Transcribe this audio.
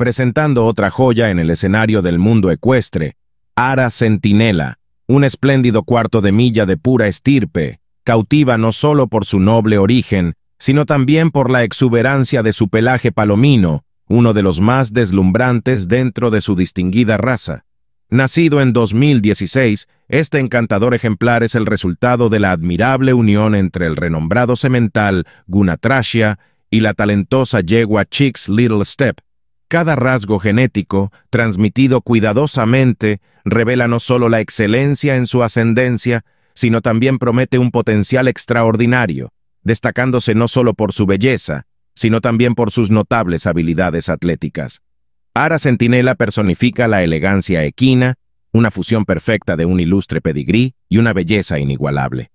presentando otra joya en el escenario del mundo ecuestre, Ara Centinela, un espléndido cuarto de milla de pura estirpe, cautiva no solo por su noble origen, sino también por la exuberancia de su pelaje palomino, uno de los más deslumbrantes dentro de su distinguida raza. Nacido en 2016, este encantador ejemplar es el resultado de la admirable unión entre el renombrado semental Gunatrasia y la talentosa yegua Chicks Little Step, cada rasgo genético, transmitido cuidadosamente, revela no solo la excelencia en su ascendencia, sino también promete un potencial extraordinario, destacándose no solo por su belleza, sino también por sus notables habilidades atléticas. Ara Centinela personifica la elegancia equina, una fusión perfecta de un ilustre pedigrí y una belleza inigualable.